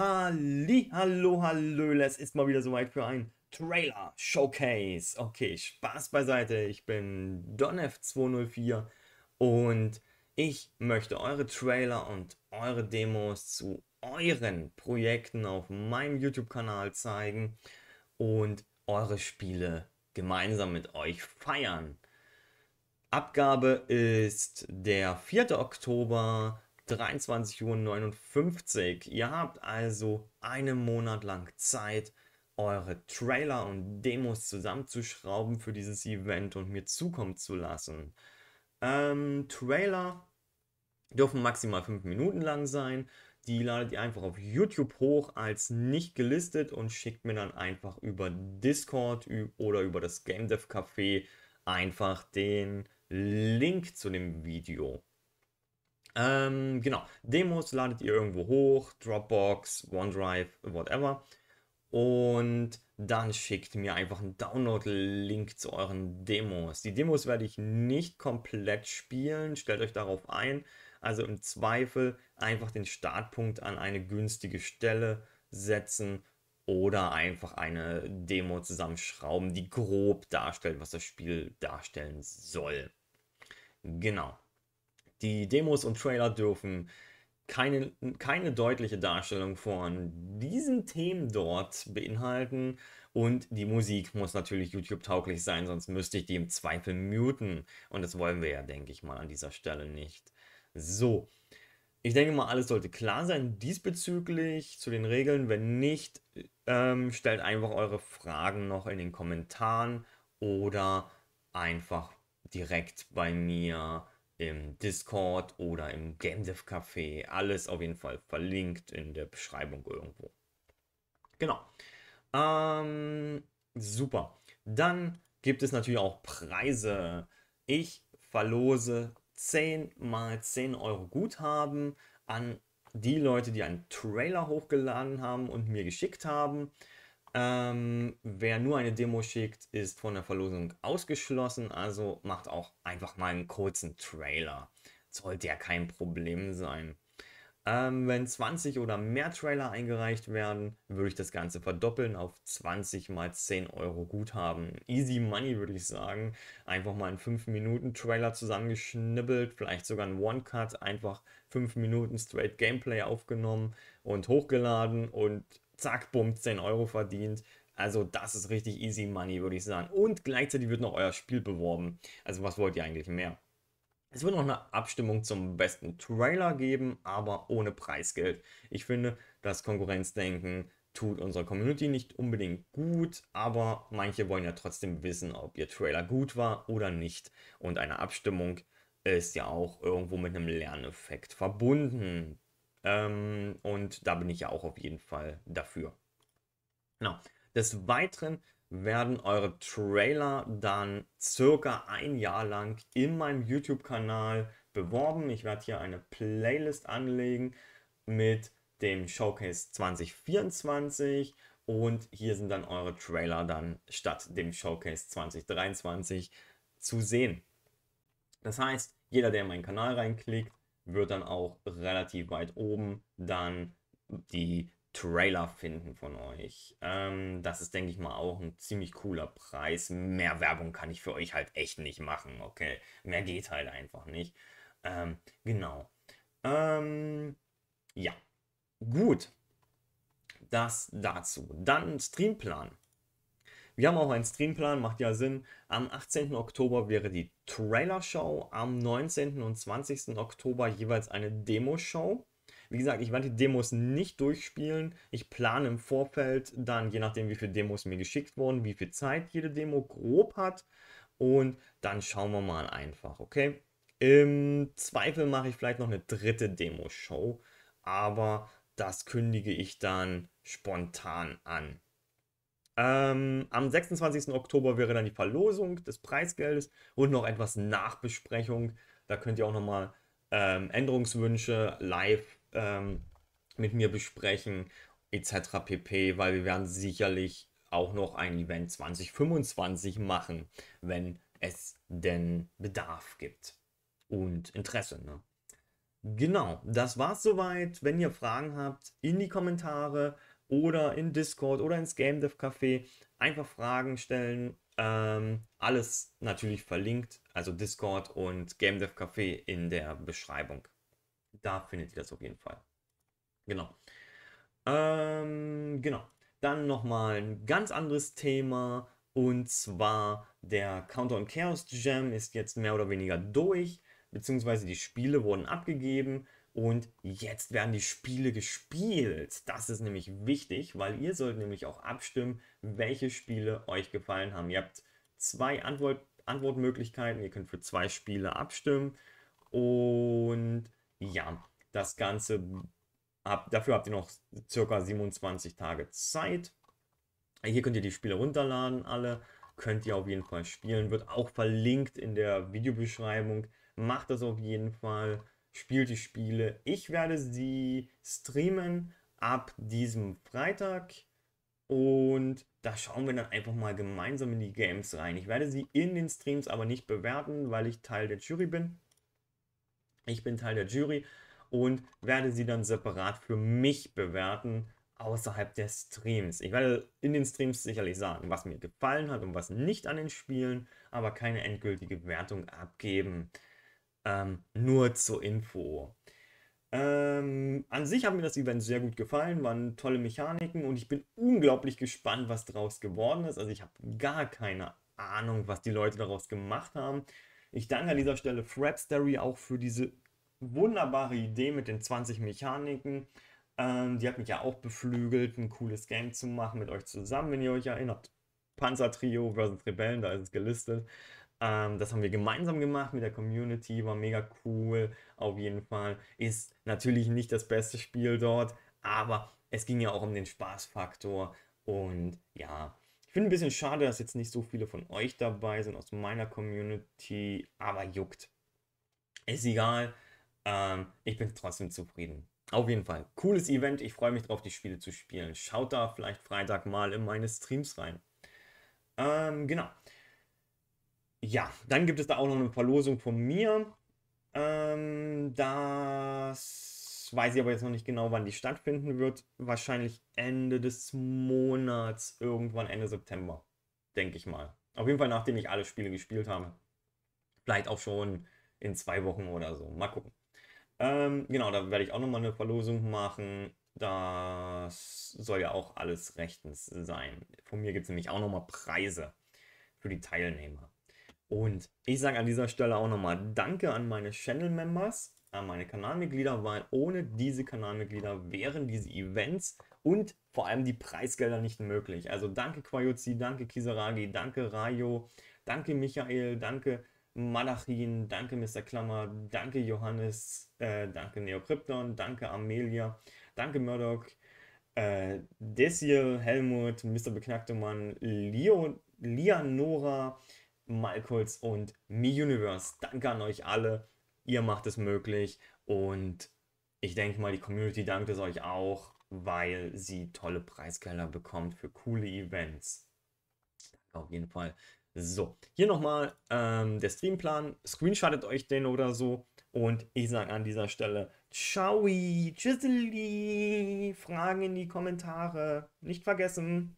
Halli, hallo, hallo, es ist mal wieder soweit für ein Trailer Showcase. Okay, Spaß beiseite, ich bin DonF204 und ich möchte eure Trailer und eure Demos zu euren Projekten auf meinem YouTube-Kanal zeigen und eure Spiele gemeinsam mit euch feiern. Abgabe ist der 4. Oktober 23.59 Uhr. Ihr habt also einen Monat lang Zeit, eure Trailer und Demos zusammenzuschrauben für dieses Event und mir zukommen zu lassen. Ähm, Trailer dürfen maximal 5 Minuten lang sein. Die ladet ihr einfach auf YouTube hoch als nicht gelistet und schickt mir dann einfach über Discord oder über das Game Dev Café einfach den Link zu dem Video. Ähm, genau, Demos ladet ihr irgendwo hoch, Dropbox, OneDrive, whatever. Und dann schickt mir einfach einen Download-Link zu euren Demos. Die Demos werde ich nicht komplett spielen, stellt euch darauf ein. Also im Zweifel einfach den Startpunkt an eine günstige Stelle setzen oder einfach eine Demo zusammenschrauben, die grob darstellt, was das Spiel darstellen soll. Genau. Die Demos und Trailer dürfen keine, keine deutliche Darstellung von diesen Themen dort beinhalten. Und die Musik muss natürlich YouTube-tauglich sein, sonst müsste ich die im Zweifel muten. Und das wollen wir ja, denke ich mal, an dieser Stelle nicht. So, ich denke mal, alles sollte klar sein diesbezüglich zu den Regeln. Wenn nicht, ähm, stellt einfach eure Fragen noch in den Kommentaren oder einfach direkt bei mir im Discord oder im GameDev Café. Alles auf jeden Fall verlinkt in der Beschreibung irgendwo. Genau. Ähm, super. Dann gibt es natürlich auch Preise. Ich verlose 10 mal 10 Euro Guthaben an die Leute, die einen Trailer hochgeladen haben und mir geschickt haben. Ähm, wer nur eine Demo schickt, ist von der Verlosung ausgeschlossen, also macht auch einfach mal einen kurzen Trailer. Sollte ja kein Problem sein. Ähm, wenn 20 oder mehr Trailer eingereicht werden, würde ich das Ganze verdoppeln auf 20 mal 10 Euro Guthaben. Easy Money würde ich sagen. Einfach mal einen 5-Minuten-Trailer zusammengeschnibbelt, vielleicht sogar einen One-Cut, einfach 5 Minuten straight Gameplay aufgenommen und hochgeladen und zack, bumm, 10 Euro verdient. Also das ist richtig easy money, würde ich sagen. Und gleichzeitig wird noch euer Spiel beworben. Also was wollt ihr eigentlich mehr? Es wird noch eine Abstimmung zum besten Trailer geben, aber ohne Preisgeld. Ich finde, das Konkurrenzdenken tut unserer Community nicht unbedingt gut, aber manche wollen ja trotzdem wissen, ob ihr Trailer gut war oder nicht. Und eine Abstimmung ist ja auch irgendwo mit einem Lerneffekt verbunden. Ähm, und da bin ich ja auch auf jeden Fall dafür. Genau. Des Weiteren werden eure Trailer dann circa ein Jahr lang in meinem YouTube-Kanal beworben. Ich werde hier eine Playlist anlegen mit dem Showcase 2024 und hier sind dann eure Trailer dann statt dem Showcase 2023 zu sehen. Das heißt, jeder, der in meinen Kanal reinklickt, wird dann auch relativ weit oben dann die Trailer finden von euch. Ähm, das ist, denke ich mal, auch ein ziemlich cooler Preis. Mehr Werbung kann ich für euch halt echt nicht machen, okay? Mehr geht halt einfach nicht. Ähm, genau. Ähm, ja, gut. Das dazu. Dann Streamplan. Wir haben auch einen Streamplan, macht ja Sinn. Am 18. Oktober wäre die Trailer-Show, am 19. und 20. Oktober jeweils eine Demo-Show. Wie gesagt, ich werde die Demos nicht durchspielen. Ich plane im Vorfeld dann, je nachdem, wie viele Demos mir geschickt wurden, wie viel Zeit jede Demo grob hat. Und dann schauen wir mal einfach, okay? Im Zweifel mache ich vielleicht noch eine dritte Demo-Show, aber das kündige ich dann spontan an. Ähm, am 26. Oktober wäre dann die Verlosung des Preisgeldes und noch etwas Nachbesprechung. Da könnt ihr auch nochmal ähm, Änderungswünsche live ähm, mit mir besprechen etc. pp, weil wir werden sicherlich auch noch ein Event 2025 machen, wenn es denn Bedarf gibt und Interesse. Ne? Genau, das war's soweit. Wenn ihr Fragen habt, in die Kommentare oder in Discord oder ins Game Dev Café. Einfach Fragen stellen. Ähm, alles natürlich verlinkt, also Discord und Game Dev Café in der Beschreibung. Da findet ihr das auf jeden Fall. Genau. Ähm, genau. Dann nochmal ein ganz anderes Thema. Und zwar der Countdown Chaos Jam ist jetzt mehr oder weniger durch, beziehungsweise die Spiele wurden abgegeben. Und jetzt werden die Spiele gespielt. Das ist nämlich wichtig, weil ihr sollt nämlich auch abstimmen, welche Spiele euch gefallen haben. Ihr habt zwei Antwort Antwortmöglichkeiten. Ihr könnt für zwei Spiele abstimmen. Und ja, das Ganze, ab, dafür habt ihr noch circa 27 Tage Zeit. Hier könnt ihr die Spiele runterladen, alle. Könnt ihr auf jeden Fall spielen. Wird auch verlinkt in der Videobeschreibung. Macht das auf jeden Fall spielt die Spiele. Ich werde sie streamen ab diesem Freitag und da schauen wir dann einfach mal gemeinsam in die Games rein. Ich werde sie in den Streams aber nicht bewerten, weil ich Teil der Jury bin. Ich bin Teil der Jury und werde sie dann separat für mich bewerten außerhalb der Streams. Ich werde in den Streams sicherlich sagen, was mir gefallen hat und was nicht an den Spielen, aber keine endgültige Wertung abgeben. Ähm, nur zur Info. Ähm, an sich hat mir das Event sehr gut gefallen, waren tolle Mechaniken und ich bin unglaublich gespannt, was daraus geworden ist. Also ich habe gar keine Ahnung, was die Leute daraus gemacht haben. Ich danke an dieser Stelle Frapstery auch für diese wunderbare Idee mit den 20 Mechaniken. Ähm, die hat mich ja auch beflügelt, ein cooles Game zu machen mit euch zusammen, wenn ihr euch erinnert. Panzertrio versus Rebellen, da ist es gelistet. Ähm, das haben wir gemeinsam gemacht mit der Community, war mega cool auf jeden Fall. Ist natürlich nicht das beste Spiel dort, aber es ging ja auch um den Spaßfaktor. Und ja, ich finde ein bisschen schade, dass jetzt nicht so viele von euch dabei sind aus meiner Community, aber juckt. Ist egal. Ähm, ich bin trotzdem zufrieden. Auf jeden Fall. Cooles Event. Ich freue mich drauf, die Spiele zu spielen. Schaut da vielleicht Freitag mal in meine Streams rein. Ähm, genau ja, dann gibt es da auch noch eine Verlosung von mir. Ähm, das weiß ich aber jetzt noch nicht genau, wann die stattfinden wird. Wahrscheinlich Ende des Monats, irgendwann Ende September, denke ich mal. Auf jeden Fall, nachdem ich alle Spiele gespielt habe. Vielleicht auch schon in zwei Wochen oder so. Mal gucken. Ähm, genau, da werde ich auch nochmal eine Verlosung machen. Das soll ja auch alles rechtens sein. Von mir gibt es nämlich auch nochmal Preise für die Teilnehmer. Und ich sage an dieser Stelle auch nochmal Danke an meine Channel-Members, an meine Kanalmitglieder, weil ohne diese Kanalmitglieder wären diese Events und vor allem die Preisgelder nicht möglich. Also danke Quayuzi, danke Kisaragi, danke Rayo, danke Michael, danke Malachin, danke Mr. Klammer, danke Johannes, äh, danke Neokrypton, danke Amelia, danke Murdoch, äh, Desiel, Helmut, Mr. Beknackte Mann, Leo, Lianora, Michaels und Mi Universe. Danke an euch alle. Ihr macht es möglich und ich denke mal, die Community dankt es euch auch, weil sie tolle Preisgelder bekommt für coole Events. Danke auf jeden Fall. So, hier nochmal ähm, der Streamplan. Screenshottet euch den oder so. Und ich sage an dieser Stelle, ciao, tschüsseli, Fragen in die Kommentare. Nicht vergessen.